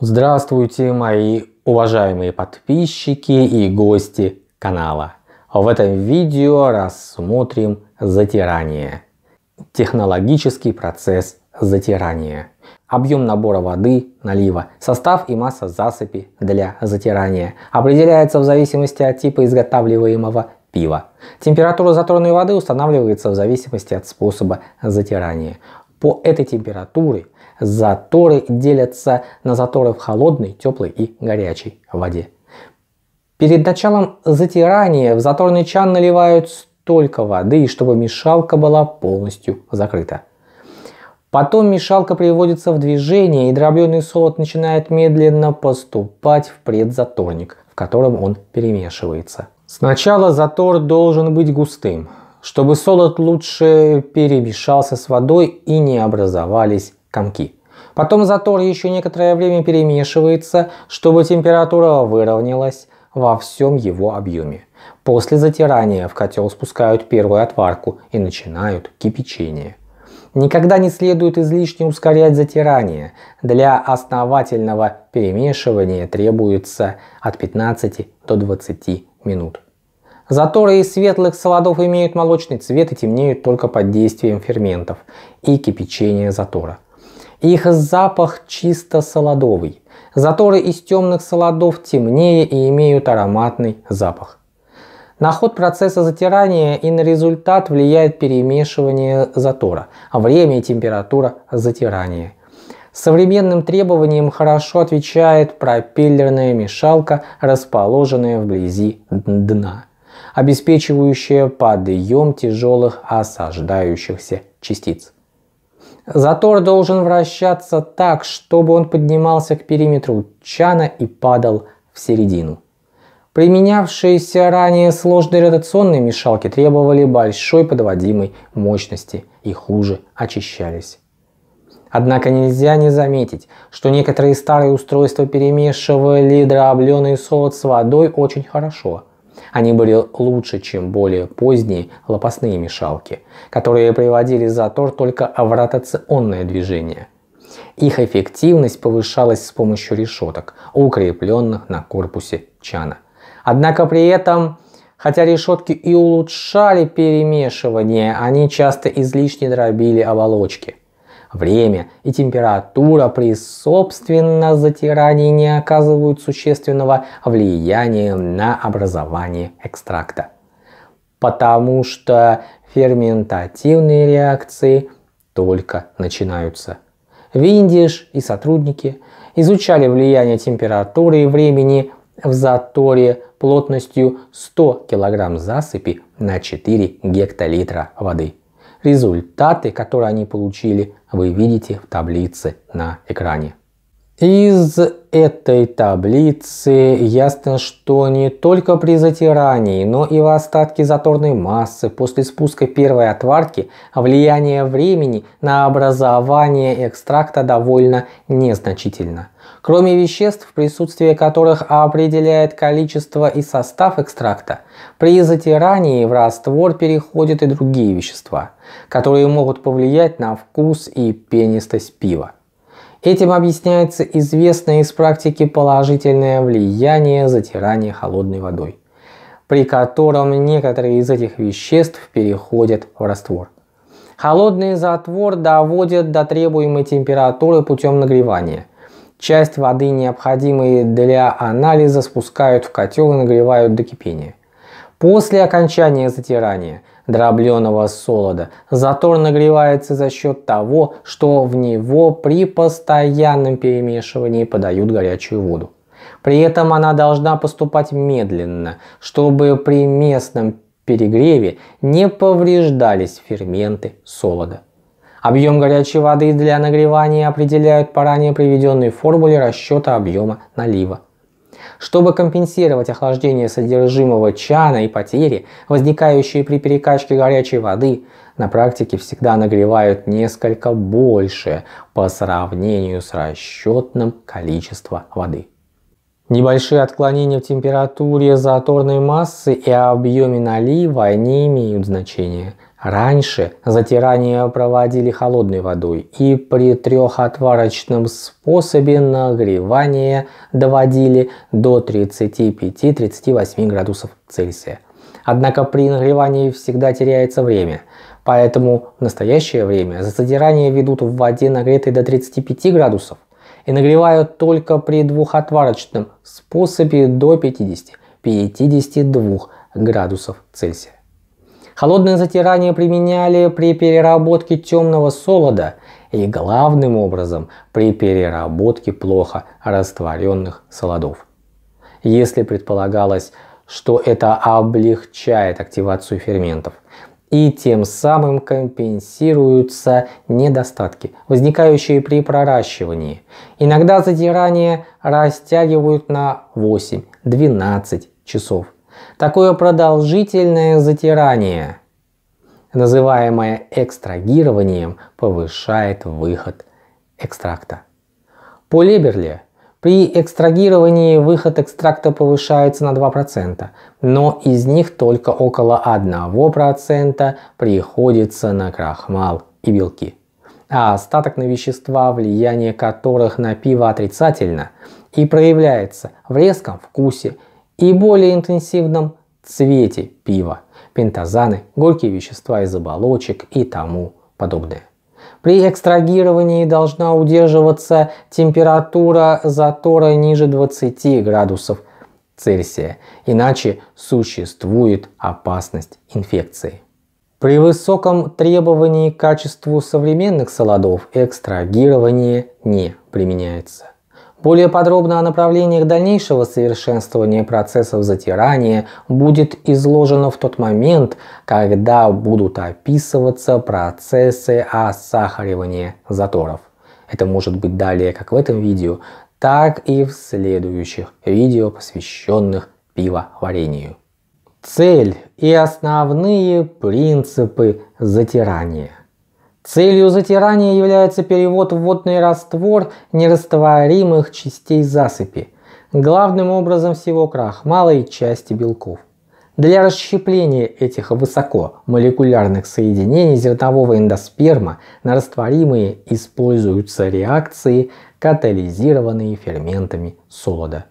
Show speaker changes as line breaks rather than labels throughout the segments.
Здравствуйте, мои уважаемые подписчики и гости канала. В этом видео рассмотрим затирание. Технологический процесс затирания. Объем набора воды, налива, состав и масса засыпи для затирания определяется в зависимости от типа изготавливаемого пива. Температура затронной воды устанавливается в зависимости от способа затирания по этой температуре заторы делятся на заторы в холодной, теплой и горячей воде. Перед началом затирания в заторный чан наливают столько воды, чтобы мешалка была полностью закрыта. Потом мешалка приводится в движение, и дробленый солод начинает медленно поступать в предзаторник, в котором он перемешивается. Сначала затор должен быть густым, чтобы солод лучше перемешался с водой и не образовались комки. Потом затор еще некоторое время перемешивается, чтобы температура выровнялась во всем его объеме. После затирания в котел спускают первую отварку и начинают кипячение. Никогда не следует излишне ускорять затирание. Для основательного перемешивания требуется от 15 до 20 минут. Заторы из светлых солодов имеют молочный цвет и темнеют только под действием ферментов и кипячения затора. Их запах чисто солодовый. Заторы из темных солодов темнее и имеют ароматный запах. На ход процесса затирания и на результат влияет перемешивание затора, время и температура затирания. Современным требованиям хорошо отвечает пропеллерная мешалка, расположенная вблизи дна обеспечивающая подъем тяжелых осаждающихся частиц. Затор должен вращаться так, чтобы он поднимался к периметру чана и падал в середину. Применявшиеся ранее сложные ротационные мешалки требовали большой подводимой мощности и хуже очищались. Однако нельзя не заметить, что некоторые старые устройства перемешивали дробленый солод с водой очень хорошо – они были лучше, чем более поздние лопастные мешалки, которые приводили затор только в ротационное движение. Их эффективность повышалась с помощью решеток, укрепленных на корпусе чана. Однако при этом Хотя решетки и улучшали перемешивание, они часто излишне дробили оболочки. Время и температура при собственно затирании не оказывают существенного влияния на образование экстракта, потому что ферментативные реакции только начинаются. Виндиш и сотрудники изучали влияние температуры и времени в заторе плотностью 100 кг засыпи на 4 гектолитра воды. Результаты, которые они получили, вы видите в таблице на экране. Из этой таблицы ясно, что не только при затирании, но и в остатке заторной массы после спуска первой отварки влияние времени на образование экстракта довольно незначительно. Кроме веществ, присутствие которых определяет количество и состав экстракта, при затирании в раствор переходят и другие вещества, которые могут повлиять на вкус и пенистость пива. Этим объясняется известное из практики положительное влияние затирания холодной водой, при котором некоторые из этих веществ переходят в раствор. Холодный затвор доводят до требуемой температуры путем нагревания. Часть воды, необходимой для анализа, спускают в котел и нагревают до кипения. После окончания затирания – дробленого солода. Затор нагревается за счет того, что в него при постоянном перемешивании подают горячую воду. При этом она должна поступать медленно, чтобы при местном перегреве не повреждались ферменты солода. Объем горячей воды для нагревания определяют по ранее приведенной формуле расчета объема налива. Чтобы компенсировать охлаждение содержимого чана и потери, возникающие при перекачке горячей воды, на практике всегда нагревают несколько больше по сравнению с расчетным количеством воды. Небольшие отклонения в температуре заторной массы и объеме налива не имеют значения. Раньше затирание проводили холодной водой и при трехотварочном способе нагревания доводили до 35-38 градусов Цельсия. Однако при нагревании всегда теряется время, поэтому в настоящее время затирание ведут в воде нагретой до 35 градусов и нагревают только при двухотварочном способе до 50-52 градусов Цельсия. Холодное затирание применяли при переработке темного солода и главным образом при переработке плохо растворенных солодов. Если предполагалось, что это облегчает активацию ферментов и тем самым компенсируются недостатки, возникающие при проращивании. Иногда затирание растягивают на 8-12 часов. Такое продолжительное затирание, называемое экстрагированием, повышает выход экстракта. По Леберле при экстрагировании выход экстракта повышается на 2%, но из них только около 1% приходится на крахмал и белки. А остаток на вещества, влияние которых на пиво отрицательно и проявляется в резком вкусе, и более интенсивном цвете пива, пентазаны, горькие вещества из оболочек и тому подобное. При экстрагировании должна удерживаться температура затора ниже 20 градусов Цельсия, иначе существует опасность инфекции. При высоком требовании к качеству современных солодов экстрагирование не применяется. Более подробно о направлениях дальнейшего совершенствования процессов затирания будет изложено в тот момент, когда будут описываться процессы осахаривания заторов. Это может быть далее как в этом видео, так и в следующих видео, посвященных пивоварению. Цель и основные принципы затирания – Целью затирания является перевод в водный раствор нерастворимых частей засыпи, главным образом всего крахмала и части белков. Для расщепления этих высокомолекулярных соединений зернового эндосперма на растворимые используются реакции, катализированные ферментами солода.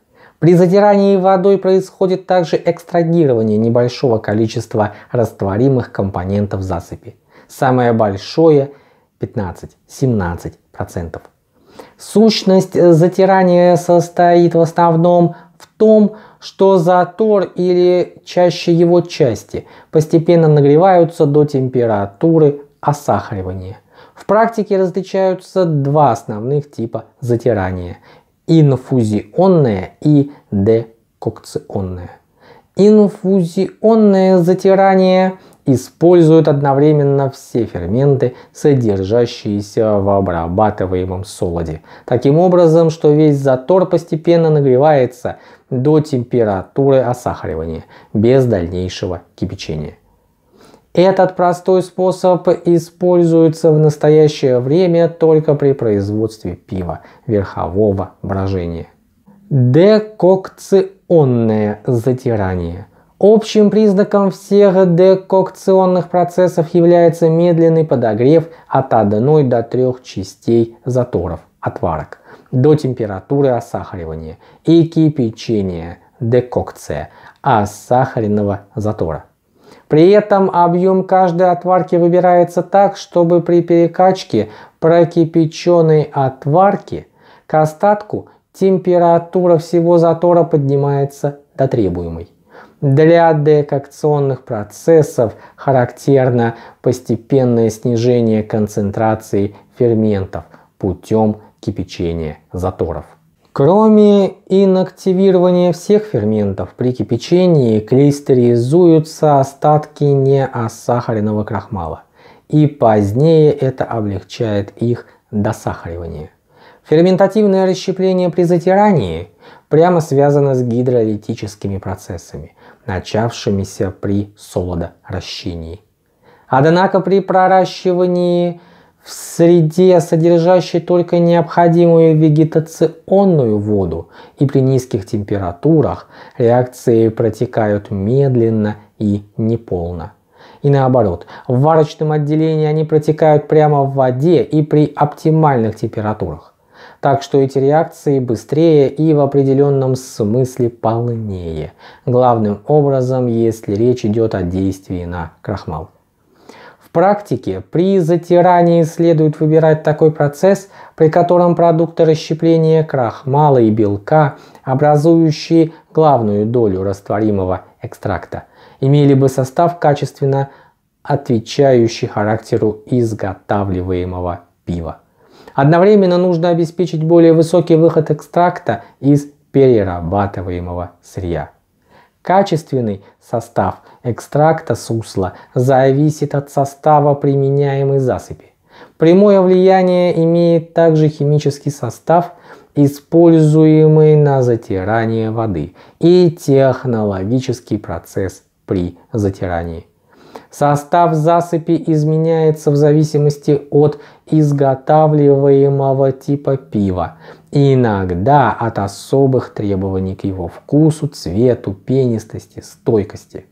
При задирании водой происходит также экстрагирование небольшого количества растворимых компонентов засыпи. Самое большое 15-17%. Сущность затирания состоит в основном в том, что затор или чаще его части постепенно нагреваются до температуры осахаривания. В практике различаются два основных типа затирания – инфузионное и декокционное. Инфузионное затирание использует одновременно все ферменты, содержащиеся в обрабатываемом солоде. Таким образом, что весь затор постепенно нагревается до температуры осахаривания, без дальнейшего кипячения. Этот простой способ используется в настоящее время только при производстве пива верхового брожения. Декокционное затирание. Общим признаком всех декокционных процессов является медленный подогрев от 1 до 3 частей заторов, отварок, до температуры осахаривания и кипячения, декокция, осахаренного затора. При этом объем каждой отварки выбирается так, чтобы при перекачке прокипяченной отварки к остатку температура всего затора поднимается до требуемой. Для декокционных процессов характерно постепенное снижение концентрации ферментов путем кипячения заторов. Кроме инактивирования всех ферментов, при кипячении клейстеризуются остатки неосахаренного крахмала, и позднее это облегчает их досахаривание. Ферментативное расщепление при затирании прямо связано с гидролитическими процессами, начавшимися при солодоращении. Однако при проращивании – в среде, содержащей только необходимую вегетационную воду, и при низких температурах реакции протекают медленно и неполно. И наоборот, в варочном отделении они протекают прямо в воде и при оптимальных температурах. Так что эти реакции быстрее и в определенном смысле полнее. Главным образом, если речь идет о действии на крахмал практике при затирании следует выбирать такой процесс, при котором продукты расщепления крахмала и белка, образующие главную долю растворимого экстракта, имели бы состав качественно отвечающий характеру изготавливаемого пива. Одновременно нужно обеспечить более высокий выход экстракта из перерабатываемого сырья. Качественный состав экстракта сусла зависит от состава применяемой засыпи. Прямое влияние имеет также химический состав, используемый на затирание воды и технологический процесс при затирании. Состав засыпи изменяется в зависимости от изготавливаемого типа пива иногда от особых требований к его вкусу, цвету, пенистости, стойкости.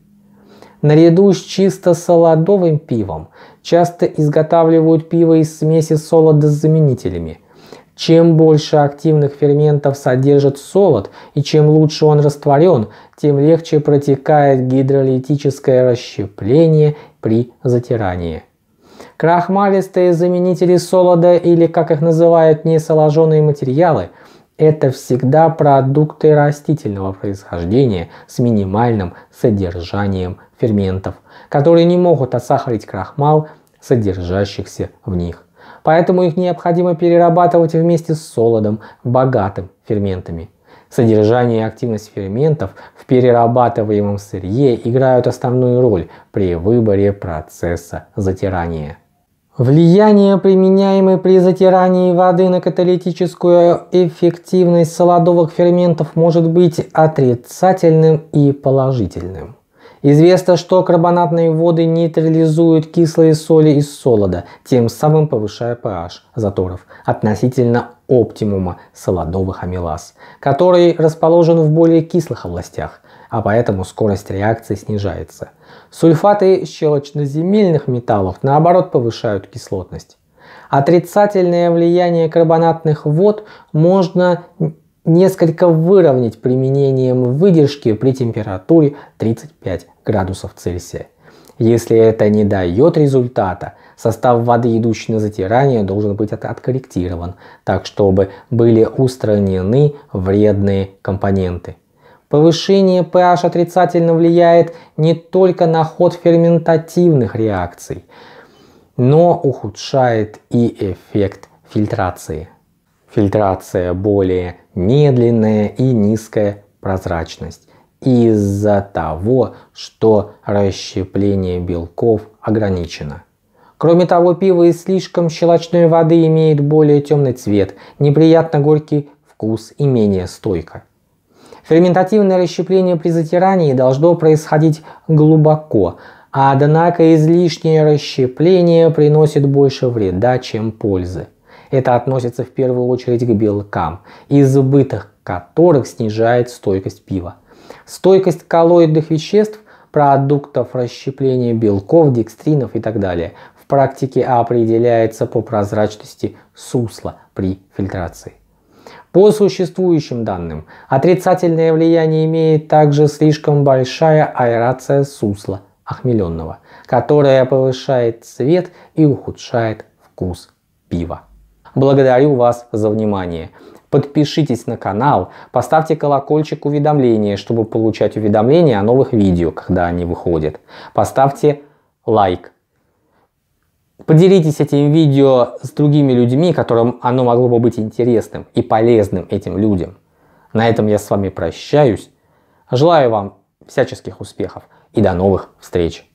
Наряду с чисто солодовым пивом часто изготавливают пиво из смеси солода с заменителями. Чем больше активных ферментов содержит солод и чем лучше он растворен, тем легче протекает гидролитическое расщепление при затирании. Крахмалистые заменители солода или, как их называют, несоложенные материалы – это всегда продукты растительного происхождения с минимальным содержанием ферментов, которые не могут осахарить крахмал, содержащихся в них. Поэтому их необходимо перерабатывать вместе с солодом, богатым ферментами. Содержание и активность ферментов в перерабатываемом сырье играют основную роль при выборе процесса затирания. Влияние, применяемое при затирании воды на каталитическую эффективность солодовых ферментов, может быть отрицательным и положительным. Известно, что карбонатные воды нейтрализуют кислые соли из солода, тем самым повышая pH заторов относительно оптимума солодовых амилаз, который расположен в более кислых областях – а поэтому скорость реакции снижается. Сульфаты щелочноземельных металлов наоборот повышают кислотность. Отрицательное влияние карбонатных вод можно несколько выровнять применением выдержки при температуре 35 градусов Цельсия. Если это не дает результата, состав воды, идущий на затирание, должен быть откорректирован, так чтобы были устранены вредные компоненты. Повышение pH отрицательно влияет не только на ход ферментативных реакций, но ухудшает и эффект фильтрации. Фильтрация более медленная и низкая прозрачность из-за того, что расщепление белков ограничено. Кроме того, пиво из слишком щелочной воды имеет более темный цвет, неприятно горький вкус и менее стойко. Ферментативное расщепление при затирании должно происходить глубоко, однако излишнее расщепление приносит больше вреда, чем пользы. Это относится в первую очередь к белкам, избыток которых снижает стойкость пива. Стойкость коллоидных веществ, продуктов расщепления белков, декстринов и так далее в практике определяется по прозрачности сусла при фильтрации. По существующим данным, отрицательное влияние имеет также слишком большая аэрация сусла охмеленного, которая повышает цвет и ухудшает вкус пива. Благодарю вас за внимание. Подпишитесь на канал, поставьте колокольчик уведомления, чтобы получать уведомления о новых видео, когда они выходят. Поставьте лайк Поделитесь этим видео с другими людьми, которым оно могло бы быть интересным и полезным этим людям. На этом я с вами прощаюсь. Желаю вам всяческих успехов и до новых встреч!